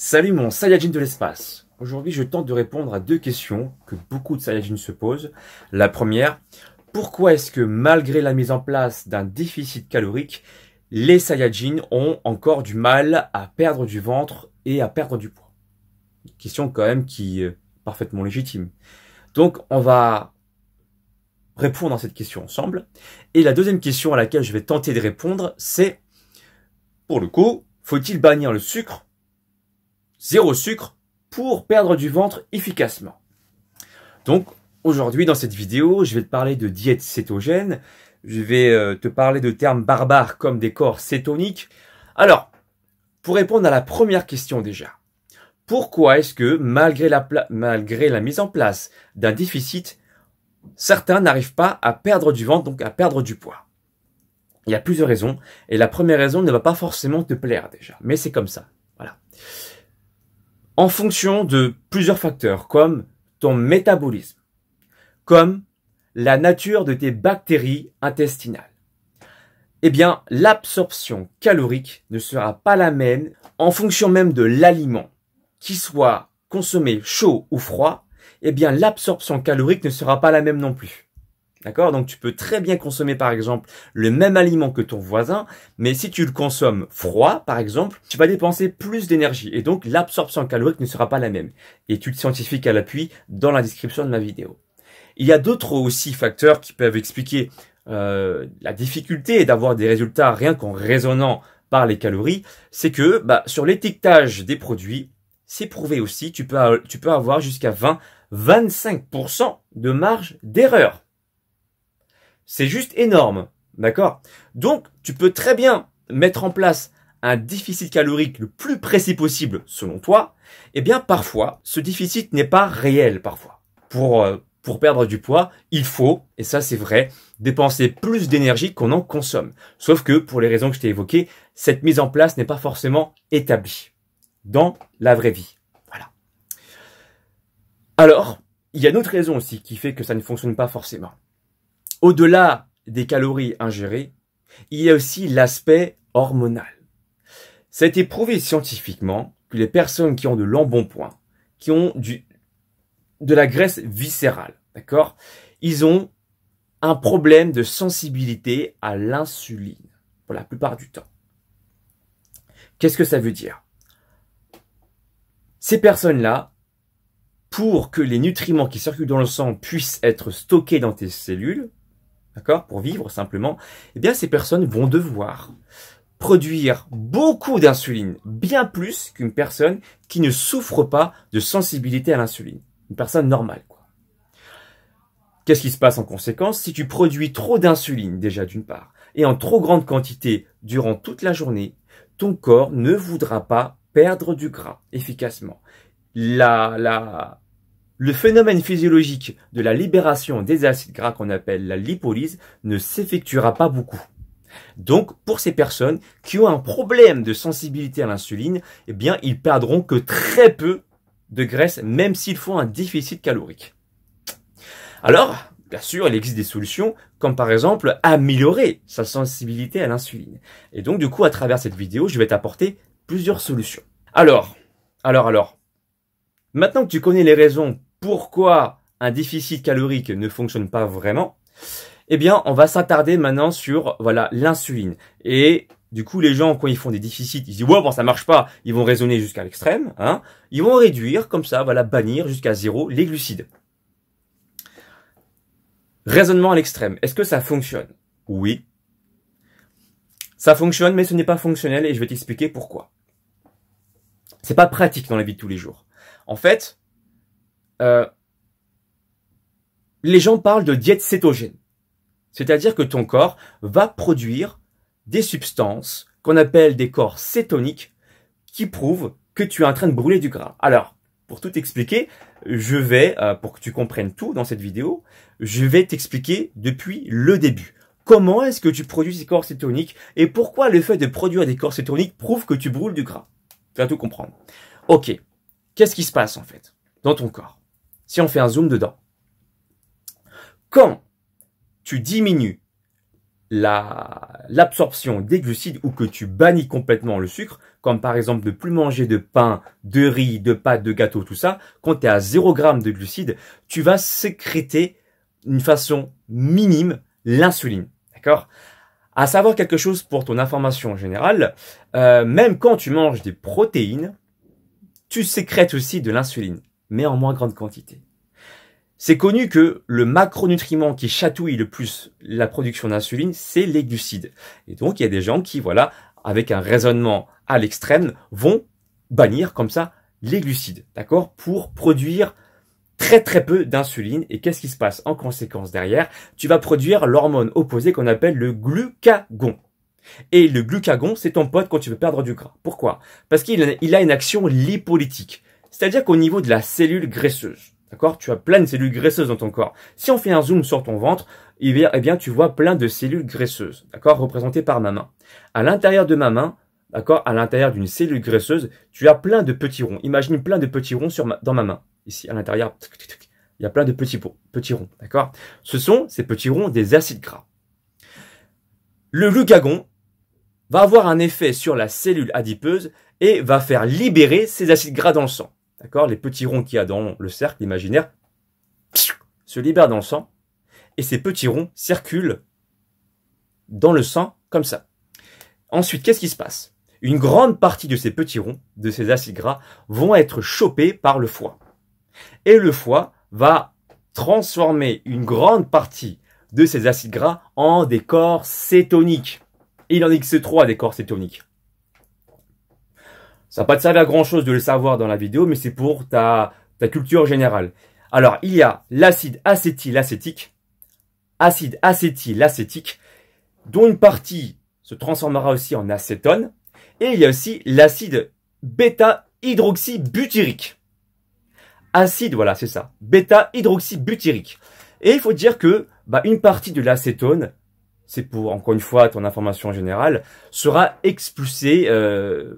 Salut mon Saiyajin de l'espace Aujourd'hui, je tente de répondre à deux questions que beaucoup de Saiyajins se posent. La première, pourquoi est-ce que malgré la mise en place d'un déficit calorique, les Saiyajins ont encore du mal à perdre du ventre et à perdre du poids Une Question quand même qui est parfaitement légitime. Donc, on va répondre à cette question ensemble. Et la deuxième question à laquelle je vais tenter de répondre, c'est, pour le coup, faut-il bannir le sucre zéro sucre pour perdre du ventre efficacement. Donc aujourd'hui dans cette vidéo, je vais te parler de diète cétogène, je vais euh, te parler de termes barbares comme des corps cétoniques. Alors, pour répondre à la première question déjà, pourquoi est-ce que malgré la, malgré la mise en place d'un déficit, certains n'arrivent pas à perdre du ventre, donc à perdre du poids Il y a plusieurs raisons, et la première raison ne va pas forcément te plaire déjà, mais c'est comme ça. Voilà en fonction de plusieurs facteurs comme ton métabolisme, comme la nature de tes bactéries intestinales. Eh bien, l'absorption calorique ne sera pas la même en fonction même de l'aliment, qui soit consommé chaud ou froid, eh bien l'absorption calorique ne sera pas la même non plus. D'accord Donc tu peux très bien consommer par exemple le même aliment que ton voisin, mais si tu le consommes froid par exemple, tu vas dépenser plus d'énergie et donc l'absorption calorique ne sera pas la même. Et tu te scientifiques à l'appui dans la description de la vidéo. Il y a d'autres aussi facteurs qui peuvent expliquer euh, la difficulté d'avoir des résultats rien qu'en raisonnant par les calories, c'est que bah, sur l'étiquetage des produits, c'est prouvé aussi, tu peux, tu peux avoir jusqu'à 20-25% de marge d'erreur. C'est juste énorme. D'accord Donc, tu peux très bien mettre en place un déficit calorique le plus précis possible selon toi. Eh bien, parfois, ce déficit n'est pas réel parfois. Pour, euh, pour perdre du poids, il faut, et ça c'est vrai, dépenser plus d'énergie qu'on en consomme. Sauf que, pour les raisons que je t'ai évoquées, cette mise en place n'est pas forcément établie dans la vraie vie. Voilà. Alors, il y a une autre raison aussi qui fait que ça ne fonctionne pas forcément. Au-delà des calories ingérées, il y a aussi l'aspect hormonal. Ça a été prouvé scientifiquement que les personnes qui ont de l'embonpoint, qui ont du, de la graisse viscérale, d'accord, ils ont un problème de sensibilité à l'insuline pour la plupart du temps. Qu'est-ce que ça veut dire Ces personnes-là, pour que les nutriments qui circulent dans le sang puissent être stockés dans tes cellules, d'accord, pour vivre simplement, eh bien ces personnes vont devoir produire beaucoup d'insuline, bien plus qu'une personne qui ne souffre pas de sensibilité à l'insuline, une personne normale. Qu'est-ce qui se passe en conséquence si tu produis trop d'insuline déjà d'une part et en trop grande quantité durant toute la journée, ton corps ne voudra pas perdre du gras efficacement. La, la, le phénomène physiologique de la libération des acides gras qu'on appelle la lipolyse ne s'effectuera pas beaucoup. Donc, pour ces personnes qui ont un problème de sensibilité à l'insuline, eh bien, ils perdront que très peu de graisse, même s'ils font un déficit calorique. Alors, bien sûr, il existe des solutions, comme par exemple améliorer sa sensibilité à l'insuline. Et donc, du coup, à travers cette vidéo, je vais t'apporter plusieurs solutions. Alors, alors, alors, maintenant que tu connais les raisons pourquoi un déficit calorique ne fonctionne pas vraiment, eh bien, on va s'attarder maintenant sur voilà l'insuline. Et du coup, les gens, quand ils font des déficits, ils disent ouais bon ça marche pas, ils vont raisonner jusqu'à l'extrême, hein. Ils vont réduire comme ça, voilà, bannir jusqu'à zéro les glucides. Raisonnement à l'extrême. Est-ce que ça fonctionne Oui. Ça fonctionne, mais ce n'est pas fonctionnel et je vais t'expliquer pourquoi. C'est pas pratique dans la vie de tous les jours. En fait, euh, les gens parlent de diète cétogène. C'est-à-dire que ton corps va produire des substances qu'on appelle des corps cétoniques qui prouvent que tu es en train de brûler du gras. Alors, pour tout expliquer, je vais, euh, pour que tu comprennes tout dans cette vidéo, je vais t'expliquer depuis le début. Comment est-ce que tu produis ces corps cétoniques et pourquoi le fait de produire des corps cétoniques prouve que tu brûles du gras Tu vas tout comprendre. Ok, qu'est-ce qui se passe en fait dans ton corps si on fait un zoom dedans. Quand tu diminues l'absorption des glucides ou que tu bannis complètement le sucre, comme par exemple de plus manger de pain, de riz, de pâtes, de gâteaux, tout ça, quand tu es à 0 g de glucides, tu vas sécréter d'une façon minime l'insuline. D'accord À savoir quelque chose pour ton information générale, euh, même quand tu manges des protéines, tu sécrètes aussi de l'insuline mais en moins grande quantité. C'est connu que le macronutriment qui chatouille le plus la production d'insuline, c'est les glucides. Et donc, il y a des gens qui, voilà, avec un raisonnement à l'extrême, vont bannir comme ça les glucides, d'accord, pour produire très très peu d'insuline. Et qu'est-ce qui se passe en conséquence derrière Tu vas produire l'hormone opposée qu'on appelle le glucagon. Et le glucagon, c'est ton pote quand tu veux perdre du gras. Pourquoi Parce qu'il a une action lipolytique. C'est-à-dire qu'au niveau de la cellule graisseuse, d'accord, tu as plein de cellules graisseuses dans ton corps. Si on fait un zoom sur ton ventre, eh, eh bien, tu vois plein de cellules graisseuses, d'accord, représentées par ma main. À l'intérieur de ma main, d'accord, à l'intérieur d'une cellule graisseuse, tu as plein de petits ronds. Imagine plein de petits ronds dans ma main. Ici, à l'intérieur, il y a plein de petits, petits ronds, d'accord Ce sont, ces petits ronds, des acides gras. Le glucagon va avoir un effet sur la cellule adipeuse et va faire libérer ces acides gras dans le sang. D'accord Les petits ronds qu'il y a dans le cercle imaginaire se libèrent dans le sang et ces petits ronds circulent dans le sang comme ça. Ensuite, qu'est-ce qui se passe Une grande partie de ces petits ronds, de ces acides gras, vont être chopés par le foie. Et le foie va transformer une grande partie de ces acides gras en des corps cétoniques. Il en existe trois des corps cétoniques. Ça va pas te servir à grand chose de le savoir dans la vidéo, mais c'est pour ta, ta culture générale. Alors, il y a l'acide acétylacétique, acide acétylacétique, dont une partie se transformera aussi en acétone, et il y a aussi l'acide bêta-hydroxybutyrique. Acide, voilà, c'est ça, bêta-hydroxybutyrique. Et il faut dire que bah, une partie de l'acétone c'est pour encore une fois ton information générale, sera expulsé, euh,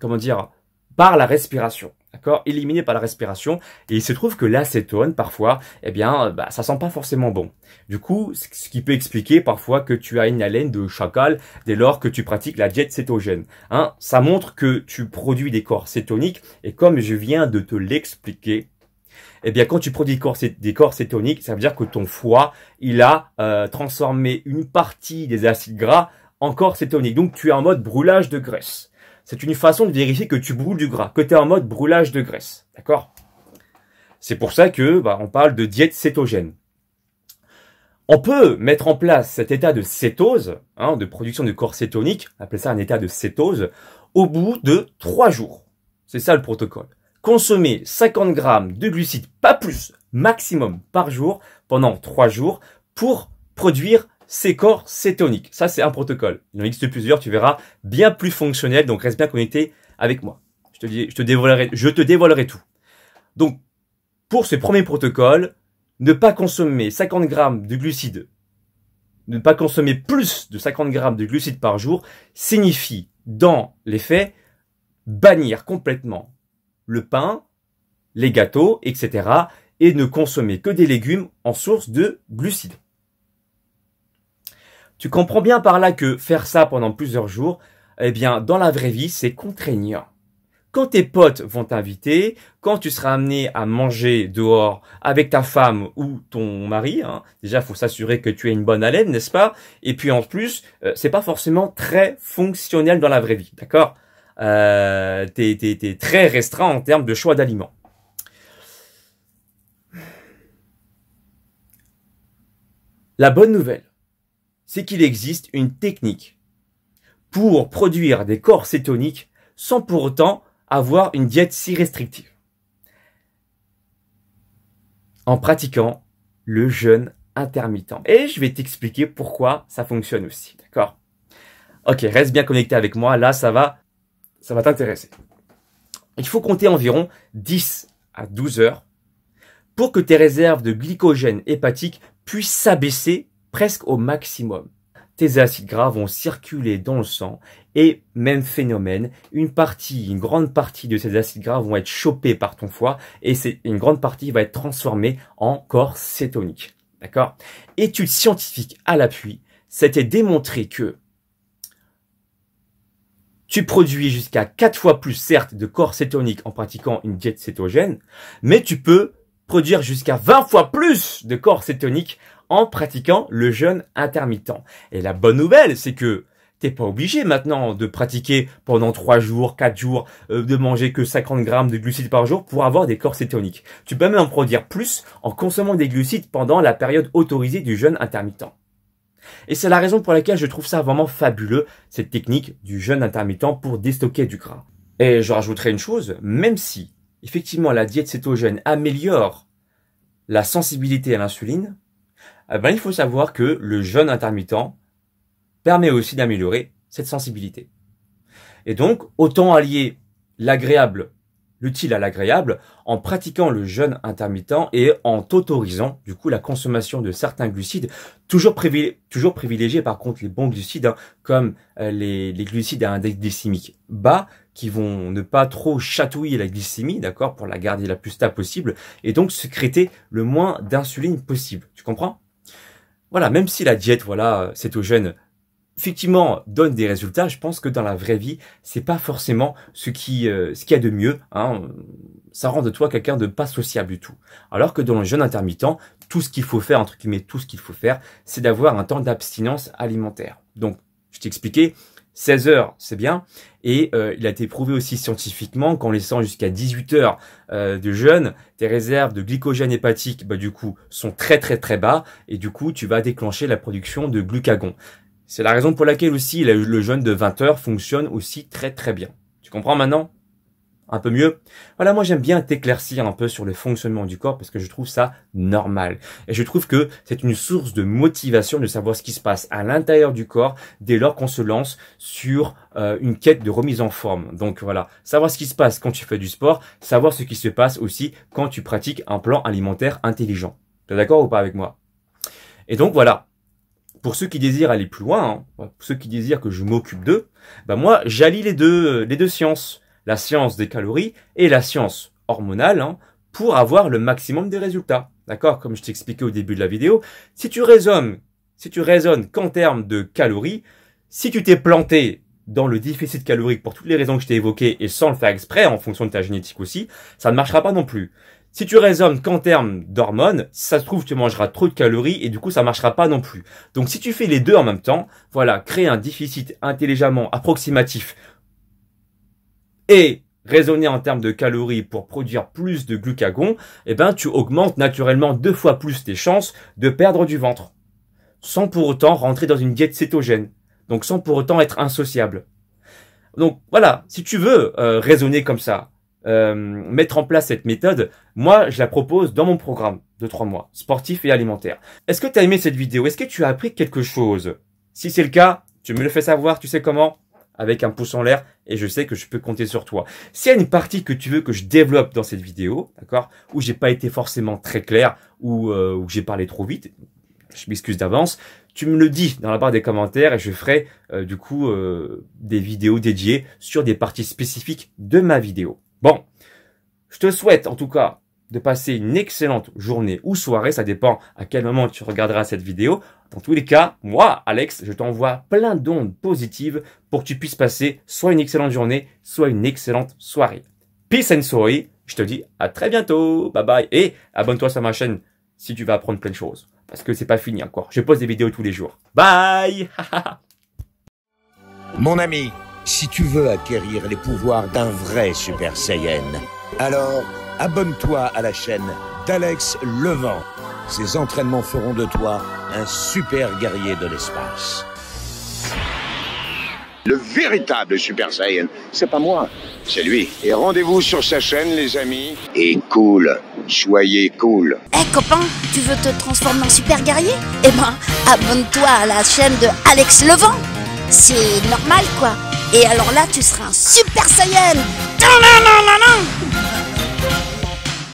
comment dire, par la respiration. D'accord Éliminé par la respiration. Et il se trouve que l'acétone, parfois, eh bien, euh, bah, ça sent pas forcément bon. Du coup, ce qui peut expliquer parfois que tu as une haleine de chacal dès lors que tu pratiques la diète cétogène. Hein ça montre que tu produis des corps cétoniques. Et comme je viens de te l'expliquer, eh bien, quand tu produis des corps, cétoniques, ça veut dire que ton foie, il a euh, transformé une partie des acides gras en corps cétoniques. Donc, tu es en mode brûlage de graisse. C'est une façon de vérifier que tu brûles du gras, que tu es en mode brûlage de graisse. D'accord C'est pour ça que bah, on parle de diète cétogène. On peut mettre en place cet état de cétose, hein, de production de corps cétonique, appelle ça un état de cétose, au bout de trois jours. C'est ça le protocole. Consommer 50 grammes de glucides, pas plus, maximum par jour pendant 3 jours pour produire ces corps cétoniques. Ça, c'est un protocole. Il en existe plusieurs, tu verras, bien plus fonctionnel. Donc, reste bien connecté avec moi. Je te, dis, je te, dévoilerai, je te dévoilerai tout. Donc, pour ce premier protocole, ne pas consommer 50 grammes de glucides, ne pas consommer plus de 50 grammes de glucides par jour signifie, dans les faits, bannir complètement le pain, les gâteaux, etc. et ne consommer que des légumes en source de glucides. Tu comprends bien par là que faire ça pendant plusieurs jours, eh bien, dans la vraie vie, c'est contraignant. Quand tes potes vont t'inviter, quand tu seras amené à manger dehors avec ta femme ou ton mari, déjà, hein, déjà faut s'assurer que tu aies une bonne haleine, n'est-ce pas Et puis en plus, ce euh, c'est pas forcément très fonctionnel dans la vraie vie, d'accord euh, très restreint en termes de choix d'aliments. La bonne nouvelle, c'est qu'il existe une technique pour produire des corps cétoniques sans pour autant avoir une diète si restrictive. En pratiquant le jeûne intermittent. Et je vais t'expliquer pourquoi ça fonctionne aussi, d'accord Ok, reste bien connecté avec moi, là ça va ça va t'intéresser. Il faut compter environ 10 à 12 heures pour que tes réserves de glycogène hépatique puissent s'abaisser presque au maximum. Tes acides gras vont circuler dans le sang et même phénomène, une partie, une grande partie de ces acides gras vont être chopés par ton foie et c'est une grande partie va être transformée en corps cétonique. D'accord Études scientifiques à l'appui, c'était démontré que tu produis jusqu'à 4 fois plus, certes, de corps cétoniques en pratiquant une diète cétogène, mais tu peux produire jusqu'à 20 fois plus de corps cétoniques en pratiquant le jeûne intermittent. Et la bonne nouvelle, c'est que t'es pas obligé maintenant de pratiquer pendant 3 jours, 4 jours, euh, de manger que 50 grammes de glucides par jour pour avoir des corps cétoniques. Tu peux même en produire plus en consommant des glucides pendant la période autorisée du jeûne intermittent. Et c'est la raison pour laquelle je trouve ça vraiment fabuleux, cette technique du jeûne intermittent pour déstocker du gras. Et je rajouterai une chose, même si effectivement la diète cétogène améliore la sensibilité à l'insuline, eh ben, il faut savoir que le jeûne intermittent permet aussi d'améliorer cette sensibilité. Et donc, autant allier l'agréable l'utile à l'agréable en pratiquant le jeûne intermittent et en t'autorisant du coup la consommation de certains glucides, toujours, privilégiés toujours par contre les bons glucides hein, comme euh, les, glucides à index glycémique bas qui vont ne pas trop chatouiller la glycémie, d'accord, pour la garder la plus stable possible et donc sécréter le moins d'insuline possible. Tu comprends Voilà, même si la diète, voilà, euh, c'est au jeûne effectivement donne des résultats, je pense que dans la vraie vie, c'est pas forcément ce qui euh, ce qu'il y a de mieux. Hein. Ça rend de toi quelqu'un de pas sociable du tout. Alors que dans le jeûne intermittent, tout ce qu'il faut faire, entre guillemets, tout ce qu'il faut faire, c'est d'avoir un temps d'abstinence alimentaire. Donc, je t'expliquais, 16 heures, c'est bien. Et euh, il a été prouvé aussi scientifiquement qu'en laissant jusqu'à 18 heures euh, de jeûne, tes réserves de glycogène hépatique, bah, du coup, sont très très très bas. Et du coup, tu vas déclencher la production de glucagon. C'est la raison pour laquelle aussi le jeûne de 20 heures fonctionne aussi très très bien. Tu comprends maintenant un peu mieux. Voilà, moi j'aime bien t'éclaircir un peu sur le fonctionnement du corps parce que je trouve ça normal. Et je trouve que c'est une source de motivation de savoir ce qui se passe à l'intérieur du corps dès lors qu'on se lance sur euh, une quête de remise en forme. Donc voilà, savoir ce qui se passe quand tu fais du sport, savoir ce qui se passe aussi quand tu pratiques un plan alimentaire intelligent. T'es d'accord ou pas avec moi Et donc voilà, pour ceux qui désirent aller plus loin, hein, pour ceux qui désirent que je m'occupe d'eux, bah, moi j'allie les deux, euh, les deux sciences, la science des calories et la science hormonale, hein, pour avoir le maximum des résultats. D'accord Comme je t'expliquais au début de la vidéo, si tu raisonnes, si tu raisonnes qu'en termes de calories, si tu t'es planté dans le déficit calorique pour toutes les raisons que je t'ai évoquées et sans le faire exprès en fonction de ta génétique aussi, ça ne marchera pas non plus. Si tu raisonnes qu'en termes d'hormones, ça se trouve, tu mangeras trop de calories et du coup, ça marchera pas non plus. Donc, si tu fais les deux en même temps, voilà, créer un déficit intelligemment approximatif et raisonner en termes de calories pour produire plus de glucagon, eh ben, tu augmentes naturellement deux fois plus tes chances de perdre du ventre. Sans pour autant rentrer dans une diète cétogène. Donc, sans pour autant être insociable. Donc, voilà. Si tu veux euh, raisonner comme ça, euh, mettre en place cette méthode, moi je la propose dans mon programme de 3 mois, sportif et alimentaire. Est-ce que tu as aimé cette vidéo Est-ce que tu as appris quelque chose Si c'est le cas, tu me le fais savoir, tu sais comment avec un pouce en l'air et je sais que je peux compter sur toi. S'il y a une partie que tu veux que je développe dans cette vidéo, d'accord, où j'ai pas été forcément très clair ou euh, où j'ai parlé trop vite, je m'excuse d'avance, tu me le dis dans la barre des commentaires et je ferai euh, du coup euh, des vidéos dédiées sur des parties spécifiques de ma vidéo. Bon, je te souhaite en tout cas de passer une excellente journée ou soirée, ça dépend à quel moment tu regarderas cette vidéo. Dans tous les cas, moi, Alex, je t'envoie plein d'ondes positives pour que tu puisses passer soit une excellente journée, soit une excellente soirée. Peace and sorry, je te dis à très bientôt, bye bye, et abonne-toi sur ma chaîne si tu vas apprendre plein de choses, parce que c'est pas fini encore, je poste des vidéos tous les jours. Bye Mon ami si tu veux acquérir les pouvoirs d'un vrai Super Saiyan, alors abonne-toi à la chaîne d'Alex Levant. Ses entraînements feront de toi un super guerrier de l'espace. Le véritable Super Saiyan, c'est pas moi, c'est lui. Et rendez-vous sur sa chaîne, les amis. Et cool, soyez cool. Eh copain, tu veux te transformer en super guerrier Eh ben, abonne-toi à la chaîne de Alex Levant. C'est normal, quoi. Et alors là, tu seras un super non